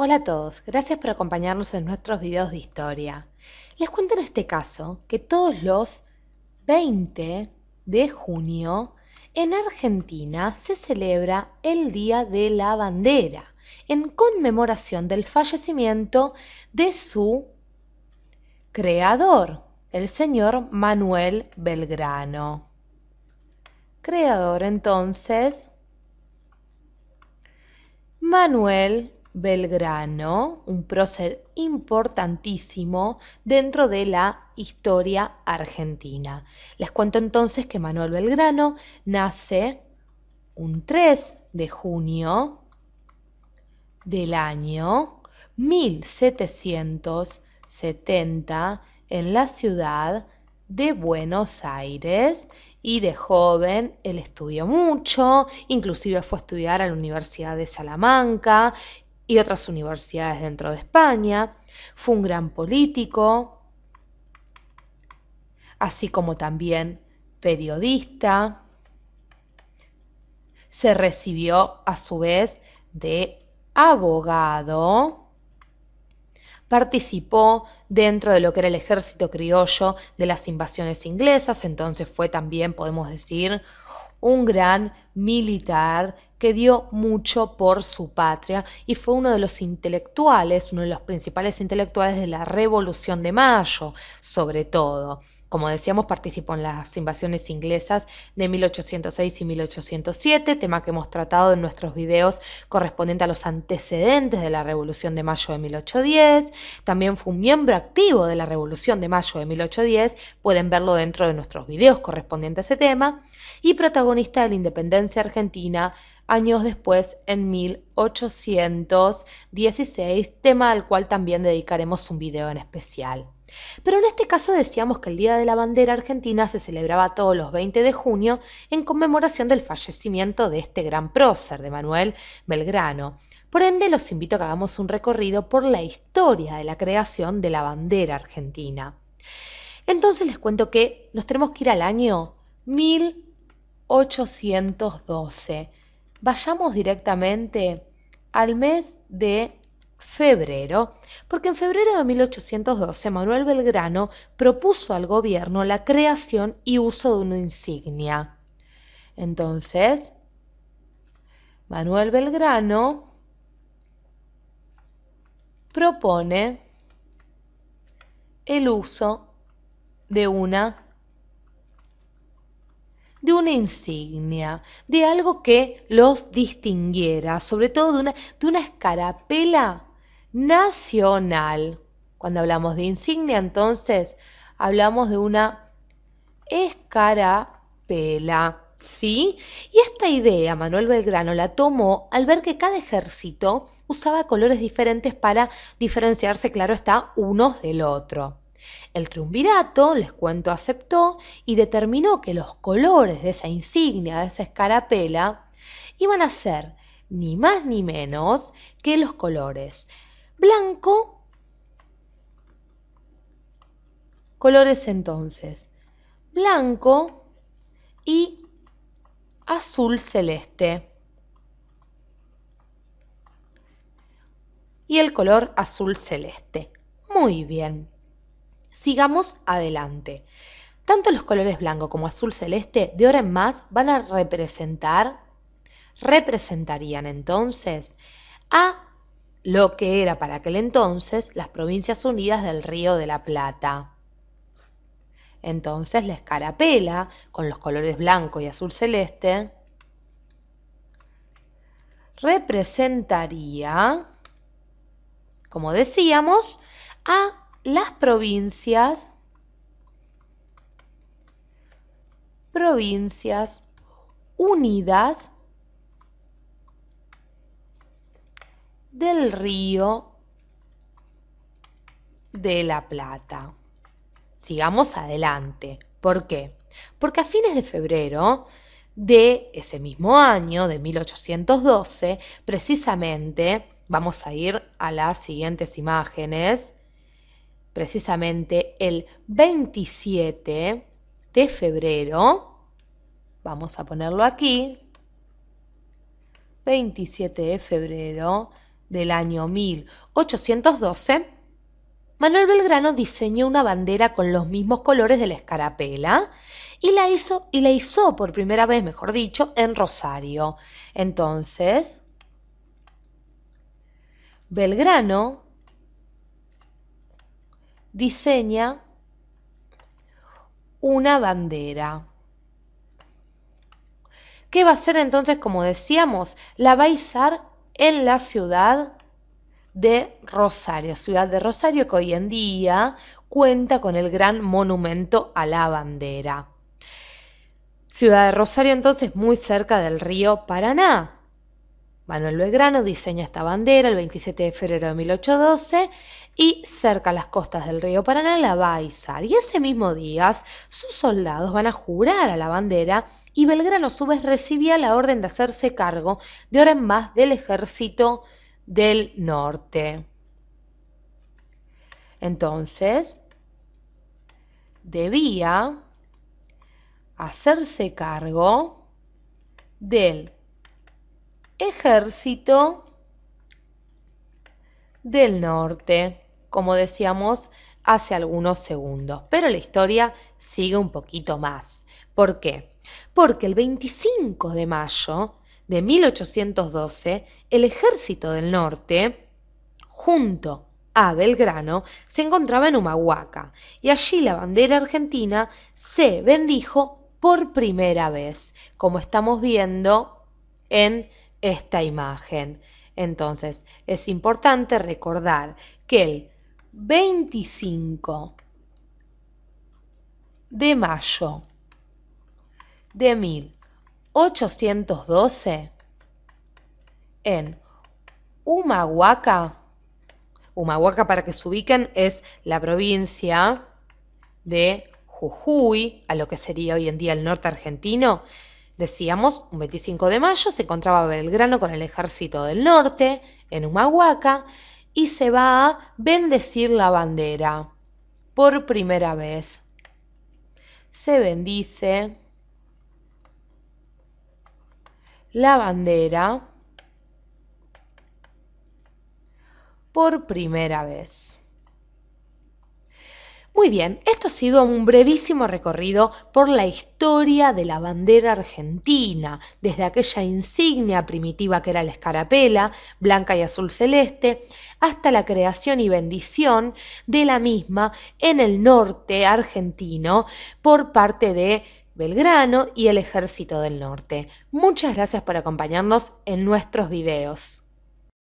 Hola a todos, gracias por acompañarnos en nuestros videos de historia. Les cuento en este caso que todos los 20 de junio en Argentina se celebra el Día de la Bandera en conmemoración del fallecimiento de su creador, el señor Manuel Belgrano. Creador entonces, Manuel Belgrano, un prócer importantísimo dentro de la historia argentina. Les cuento entonces que Manuel Belgrano nace un 3 de junio del año 1770 en la ciudad de Buenos Aires y de joven él estudió mucho, inclusive fue a estudiar a la Universidad de Salamanca y otras universidades dentro de España. Fue un gran político, así como también periodista. Se recibió a su vez de abogado. Participó dentro de lo que era el ejército criollo de las invasiones inglesas, entonces fue también, podemos decir, un gran militar que dio mucho por su patria y fue uno de los intelectuales, uno de los principales intelectuales de la Revolución de Mayo, sobre todo. Como decíamos, participó en las invasiones inglesas de 1806 y 1807, tema que hemos tratado en nuestros videos correspondiente a los antecedentes de la Revolución de Mayo de 1810. También fue un miembro activo de la Revolución de Mayo de 1810, pueden verlo dentro de nuestros videos correspondientes a ese tema. Y protagonista de la independencia argentina Años después, en 1816, tema al cual también dedicaremos un video en especial. Pero en este caso decíamos que el Día de la Bandera Argentina se celebraba todos los 20 de junio en conmemoración del fallecimiento de este gran prócer, de Manuel Belgrano. Por ende, los invito a que hagamos un recorrido por la historia de la creación de la bandera argentina. Entonces les cuento que nos tenemos que ir al año 1812 vayamos directamente al mes de febrero, porque en febrero de 1812 Manuel Belgrano propuso al gobierno la creación y uso de una insignia. Entonces, Manuel Belgrano propone el uso de una de una insignia, de algo que los distinguiera, sobre todo de una, de una escarapela nacional. Cuando hablamos de insignia, entonces hablamos de una escarapela. ¿Sí? Y esta idea Manuel Belgrano la tomó al ver que cada ejército usaba colores diferentes para diferenciarse, claro está, unos del otro. El triunvirato, les cuento, aceptó y determinó que los colores de esa insignia, de esa escarapela, iban a ser ni más ni menos que los colores blanco, colores entonces blanco y azul celeste. Y el color azul celeste. Muy bien. Sigamos adelante. Tanto los colores blanco como azul celeste de hora en más van a representar, representarían entonces a lo que era para aquel entonces las provincias unidas del Río de la Plata. Entonces la escarapela, con los colores blanco y azul celeste, representaría, como decíamos, a las provincias, provincias unidas del río de la Plata. Sigamos adelante. ¿Por qué? Porque a fines de febrero de ese mismo año, de 1812, precisamente, vamos a ir a las siguientes imágenes, precisamente el 27 de febrero, vamos a ponerlo aquí, 27 de febrero del año 1812, Manuel Belgrano diseñó una bandera con los mismos colores de la escarapela y la hizo y la hizo por primera vez, mejor dicho, en Rosario. Entonces, Belgrano diseña una bandera. ¿Qué va a hacer entonces, como decíamos? La va a izar en la ciudad de Rosario, ciudad de Rosario que hoy en día cuenta con el gran monumento a la bandera. Ciudad de Rosario entonces muy cerca del río Paraná. Manuel Belgrano diseña esta bandera el 27 de febrero de 1812 y cerca a las costas del río Paraná la va a izar. Y ese mismo día sus soldados van a jurar a la bandera y Belgrano a su vez recibía la orden de hacerse cargo de ahora en más del ejército del norte. Entonces, debía hacerse cargo del ejército del norte como decíamos hace algunos segundos. Pero la historia sigue un poquito más. ¿Por qué? Porque el 25 de mayo de 1812, el ejército del norte, junto a Belgrano, se encontraba en Humahuaca y allí la bandera argentina se bendijo por primera vez, como estamos viendo en esta imagen. Entonces, es importante recordar que el 25 de mayo de 1812 en Humahuaca. Humahuaca, para que se ubiquen, es la provincia de Jujuy, a lo que sería hoy en día el norte argentino. Decíamos, un 25 de mayo se encontraba Belgrano con el ejército del norte en Humahuaca y se va a bendecir la bandera por primera vez. Se bendice la bandera por primera vez. Muy bien, esto ha sido un brevísimo recorrido por la historia de la bandera argentina, desde aquella insignia primitiva que era la escarapela, blanca y azul celeste, hasta la creación y bendición de la misma en el norte argentino por parte de Belgrano y el Ejército del Norte. Muchas gracias por acompañarnos en nuestros videos.